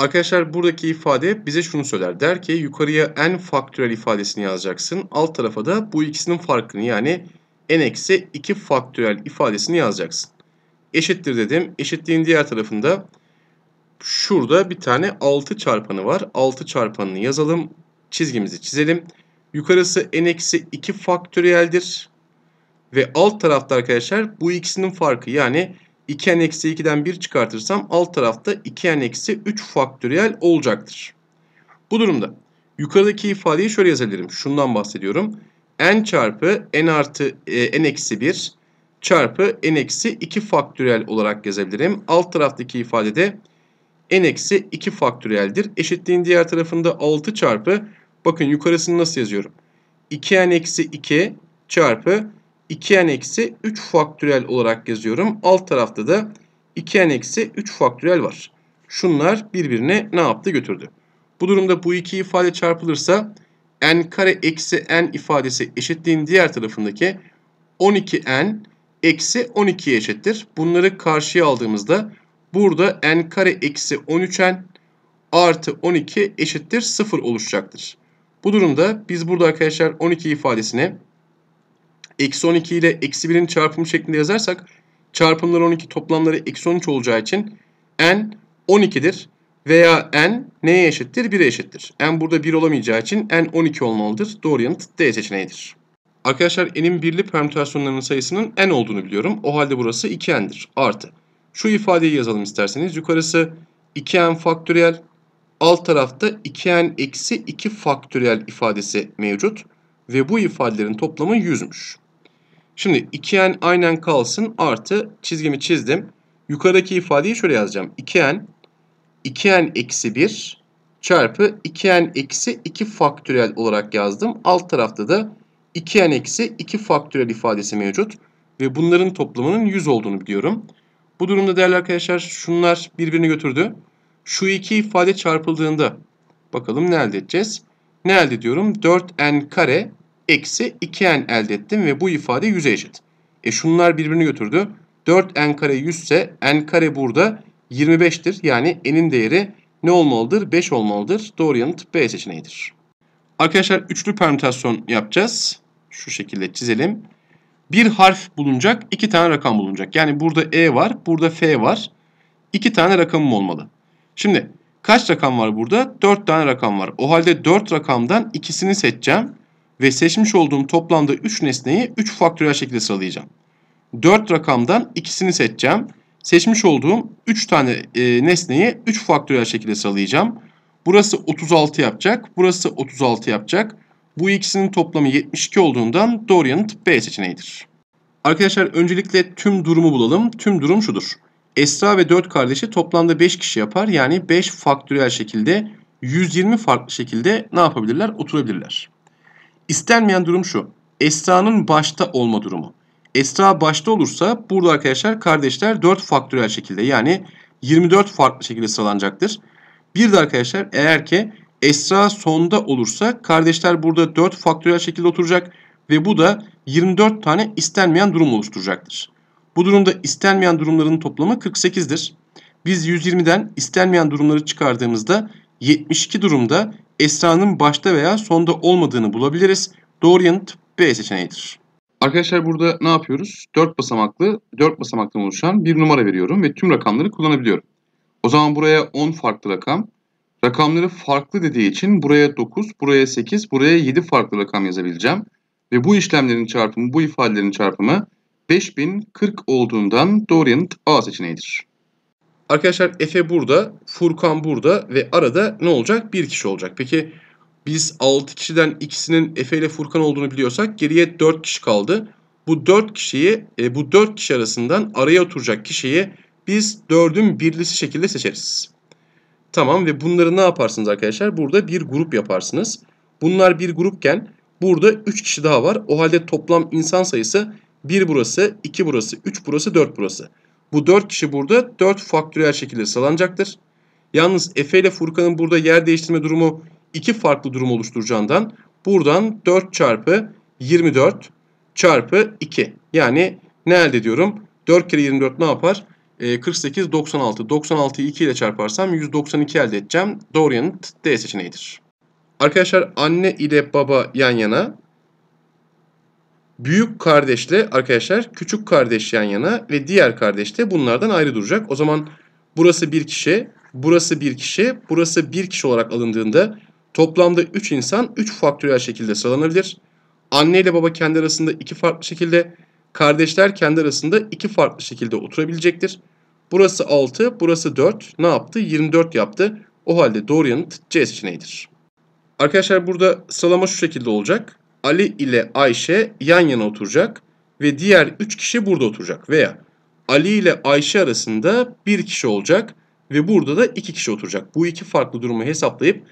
Arkadaşlar buradaki ifade bize şunu söyler. Der ki yukarıya n faktörel ifadesini yazacaksın. Alt tarafa da bu ikisinin farkını yani n eksi 2 faktörel ifadesini yazacaksın. Eşittir dedim. Eşitliğin diğer tarafında şurada bir tane 6 çarpanı var. 6 çarpanını yazalım. Çizgimizi çizelim. Yukarısı n eksi 2 faktöriyeldir. Ve alt tarafta arkadaşlar bu ikisinin farkı yani 2n eksi 2'den 1 çıkartırsam alt tarafta 2n eksi 3 faktöriyel olacaktır. Bu durumda yukarıdaki ifadeyi şöyle yazabilirim. Şundan bahsediyorum. n çarpı n artı e, n eksi 1 çarpı n eksi 2 faktöriyel olarak yazabilirim. Alt taraftaki ifade de n eksi 2 faktöriyeldir. Eşitliğin diğer tarafında 6 çarpı bakın yukarısını nasıl yazıyorum. 2n eksi 2 çarpı 2n eksi 3 faktörel olarak yazıyorum. Alt tarafta da 2n eksi 3 faktörel var. Şunlar birbirine ne yaptı götürdü. Bu durumda bu iki ifade çarpılırsa n kare eksi n ifadesi eşitliğin diğer tarafındaki 12n eksi 12'ye eşittir. Bunları karşıya aldığımızda burada n kare eksi 13n artı 12 eşittir 0 oluşacaktır. Bu durumda biz burada arkadaşlar 12 ifadesine eksi 12 ile eksi 1'in çarpımı şeklinde yazarsak çarpımları 12 toplamları eksi 13 olacağı için n 12'dir. Veya n neye eşittir? 1'e eşittir. n burada 1 olamayacağı için n 12 olmalıdır. Doğru yanıt D seçeneğidir. Arkadaşlar n'in birli permütasyonlarının sayısının n olduğunu biliyorum. O halde burası 2n'dir. Artı. Şu ifadeyi yazalım isterseniz. Yukarısı 2n faktöriyel. Alt tarafta 2n eksi 2 faktöriyel ifadesi mevcut. Ve bu ifadelerin toplamı 100'müş. Şimdi 2n aynen kalsın artı çizgimi çizdim. Yukarıdaki ifadeyi şöyle yazacağım. 2n 2n eksi 1 çarpı 2n eksi 2 faktörel olarak yazdım. Alt tarafta da 2n eksi 2 faktörel ifadesi mevcut. Ve bunların toplamının 100 olduğunu biliyorum. Bu durumda değerli arkadaşlar şunlar birbirini götürdü. Şu iki ifade çarpıldığında bakalım ne elde edeceğiz? Ne elde ediyorum? 4n kare eksi 2n elde ettim ve bu ifade 100'e eşit. E şunlar birbirini götürdü. 4n kare 100 ise n kare burada 25'tir. Yani n'in değeri ne olmalıdır? 5 olmalıdır. Doğru yanıt B seçeneğidir. Arkadaşlar üçlü permütasyon yapacağız. Şu şekilde çizelim. Bir harf bulunacak, iki tane rakam bulunacak. Yani burada E var, burada F var. İki tane rakamım olmalı. Şimdi kaç rakam var burada? Dört tane rakam var. O halde dört rakamdan ikisini seçeceğim ve seçmiş olduğum toplamda 3 nesneyi 3 faktörel şekilde sıralayacağım. 4 rakamdan ikisini seçeceğim. Seçmiş olduğum 3 tane e, nesneyi 3 faktörel şekilde sıralayacağım. Burası 36 yapacak, burası 36 yapacak. Bu ikisinin toplamı 72 olduğundan doğru yanıt B seçeneğidir. Arkadaşlar öncelikle tüm durumu bulalım. Tüm durum şudur. Esra ve 4 kardeşi toplamda 5 kişi yapar. Yani 5 faktörel şekilde 120 farklı şekilde ne yapabilirler? Oturabilirler. İstenmeyen durum şu. Esra'nın başta olma durumu. Esra başta olursa burada arkadaşlar kardeşler 4 faktörel şekilde yani 24 farklı şekilde sıralanacaktır. Bir de arkadaşlar eğer ki Esra sonda olursa kardeşler burada 4 faktörel şekilde oturacak ve bu da 24 tane istenmeyen durum oluşturacaktır. Bu durumda istenmeyen durumların toplamı 48'dir. Biz 120'den istenmeyen durumları çıkardığımızda 72 durumda Esra'nın başta veya sonda olmadığını bulabiliriz. Doğru yanıt B seçeneğidir. Arkadaşlar burada ne yapıyoruz? 4 basamaklı, 4 basamaktan oluşan bir numara veriyorum ve tüm rakamları kullanabiliyorum. O zaman buraya 10 farklı rakam. Rakamları farklı dediği için buraya 9, buraya 8, buraya 7 farklı rakam yazabileceğim. Ve bu işlemlerin çarpımı, bu ifadelerin çarpımı 5040 olduğundan doğru yanıt A seçeneğidir. Arkadaşlar Efe burada, Furkan burada ve arada ne olacak? Bir kişi olacak. Peki biz 6 kişiden ikisinin Efe ile Furkan olduğunu biliyorsak geriye 4 kişi kaldı. Bu 4 kişiyi, e, bu 4 kişi arasından araya oturacak kişiyi biz 4'ün birlisi şekilde seçeriz. Tamam ve bunları ne yaparsınız arkadaşlar? Burada bir grup yaparsınız. Bunlar bir grupken burada 3 kişi daha var. O halde toplam insan sayısı 1 burası, 2 burası, 3 burası, 4 burası. Bu 4 kişi burada 4 faktöriyel şekilde sıralanacaktır. Yalnız Efe ile Furkan'ın burada yer değiştirme durumu iki farklı durum oluşturacağından buradan 4 çarpı 24 çarpı 2. Yani ne elde ediyorum? 4 kere 24 ne yapar? E, 48, 96. 96'yı 2 ile çarparsam 192 elde edeceğim. Doğru yanıt D seçeneğidir. Arkadaşlar anne ile baba yan yana, Büyük kardeşle arkadaşlar küçük kardeş yan yana ve diğer kardeş de bunlardan ayrı duracak. O zaman burası bir kişi, burası bir kişi, burası bir kişi olarak alındığında toplamda 3 insan 3 faktöriyel şekilde sıralanabilir. Anne ile baba kendi arasında iki farklı şekilde, kardeşler kendi arasında iki farklı şekilde oturabilecektir. Burası 6, burası 4. Ne yaptı? 24 yaptı. O halde doğru yanıt C seçeneğidir. Arkadaşlar burada sıralama şu şekilde olacak. Ali ile Ayşe yan yana oturacak ve diğer 3 kişi burada oturacak veya Ali ile Ayşe arasında bir kişi olacak ve burada da iki kişi oturacak. Bu iki farklı durumu hesaplayıp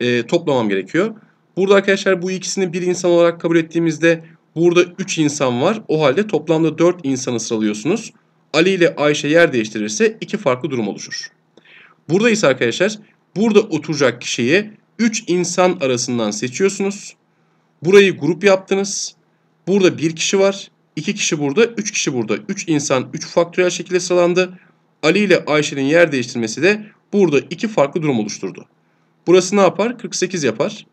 e, toplamam gerekiyor. Burada arkadaşlar bu ikisini bir insan olarak kabul ettiğimizde burada 3 insan var. O halde toplamda 4 insanı sıralıyorsunuz. Ali ile Ayşe yer değiştirirse iki farklı durum oluşur. Burada ise arkadaşlar burada oturacak kişiyi 3 insan arasından seçiyorsunuz. Burayı grup yaptınız. Burada bir kişi var. iki kişi burada. Üç kişi burada. Üç insan üç faktörel şekilde sıralandı. Ali ile Ayşe'nin yer değiştirmesi de burada iki farklı durum oluşturdu. Burası ne yapar? 48 yapar.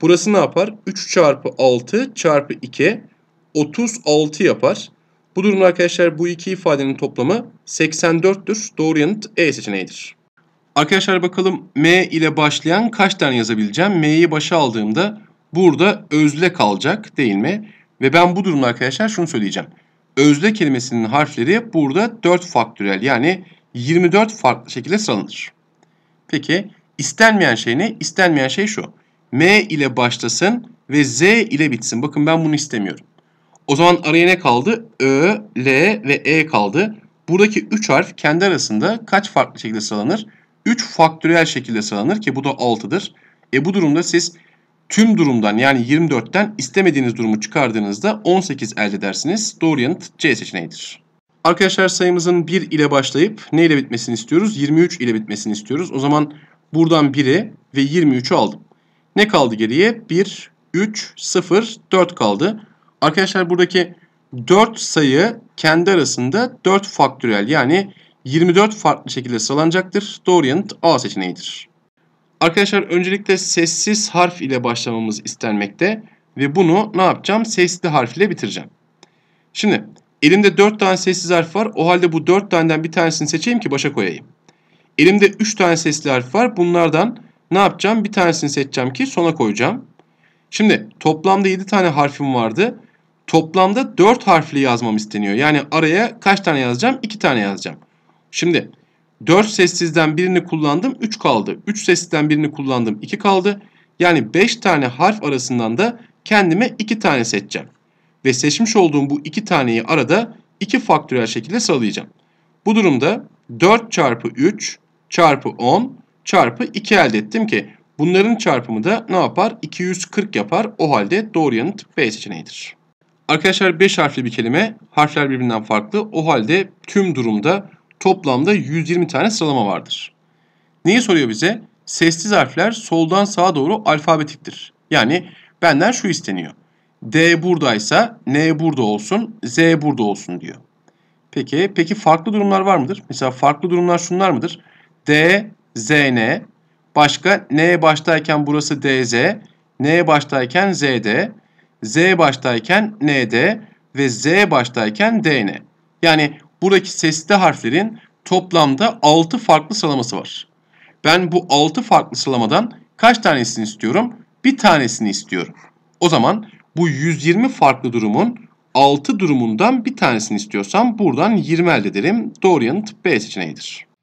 Burası ne yapar? 3 çarpı 6 çarpı 2 36 yapar. Bu durumda arkadaşlar bu iki ifadenin toplamı 84'tür. Doğru yanıt E seçeneğidir. Arkadaşlar bakalım M ile başlayan kaç tane yazabileceğim? M'yi başa aldığımda burada özle kalacak değil mi? Ve ben bu durumda arkadaşlar şunu söyleyeceğim. Özle kelimesinin harfleri burada 4 faktörel yani 24 farklı şekilde sıralanır. Peki istenmeyen şey ne? İstenmeyen şey şu. M ile başlasın ve Z ile bitsin. Bakın ben bunu istemiyorum. O zaman araya ne kaldı? Ö, L ve E kaldı. Buradaki 3 harf kendi arasında kaç farklı şekilde sıralanır? 3 faktöriyel şekilde sıralanır ki bu da 6'dır. E bu durumda siz Tüm durumdan yani 24'ten istemediğiniz durumu çıkardığınızda 18 elde edersiniz. Doğru yanıt C seçeneğidir. Arkadaşlar sayımızın 1 ile başlayıp ne ile bitmesini istiyoruz? 23 ile bitmesini istiyoruz. O zaman buradan 1'i ve 23'ü aldım. Ne kaldı geriye? 1, 3, 0, 4 kaldı. Arkadaşlar buradaki 4 sayı kendi arasında 4 faktörel yani 24 farklı şekilde sıralanacaktır. Doğru yanıt A seçeneğidir. Arkadaşlar öncelikle sessiz harf ile başlamamız istenmekte ve bunu ne yapacağım? Sesli harf ile bitireceğim. Şimdi elimde 4 tane sessiz harf var. O halde bu 4 taneden bir tanesini seçeyim ki başa koyayım. Elimde 3 tane sesli harf var. Bunlardan ne yapacağım? Bir tanesini seçeceğim ki sona koyacağım. Şimdi toplamda 7 tane harfim vardı. Toplamda 4 harfli yazmam isteniyor. Yani araya kaç tane yazacağım? 2 tane yazacağım. Şimdi 4 sessizden birini kullandım 3 kaldı. 3 sessizden birini kullandım 2 kaldı. Yani 5 tane harf arasından da kendime 2 tane seçeceğim. Ve seçmiş olduğum bu 2 taneyi arada 2 faktörel şekilde sıralayacağım. Bu durumda 4 çarpı 3 çarpı 10 çarpı 2 elde ettim ki bunların çarpımı da ne yapar? 240 yapar. O halde doğru yanıt B seçeneğidir. Arkadaşlar 5 harfli bir kelime. Harfler birbirinden farklı. O halde tüm durumda toplamda 120 tane sıralama vardır. Neyi soruyor bize? Sessiz harfler soldan sağa doğru alfabetiktir. Yani benden şu isteniyor. D buradaysa N burada olsun, Z burada olsun diyor. Peki, peki farklı durumlar var mıdır? Mesela farklı durumlar şunlar mıdır? D, Z, N. Başka N baştayken burası D-Z, N baştayken ZD, Z baştayken d ve Z baştayken n Yani buradaki sesli harflerin toplamda 6 farklı sıralaması var. Ben bu 6 farklı sıralamadan kaç tanesini istiyorum? Bir tanesini istiyorum. O zaman bu 120 farklı durumun 6 durumundan bir tanesini istiyorsam buradan 20 elde ederim. Doğru yanıt B seçeneğidir.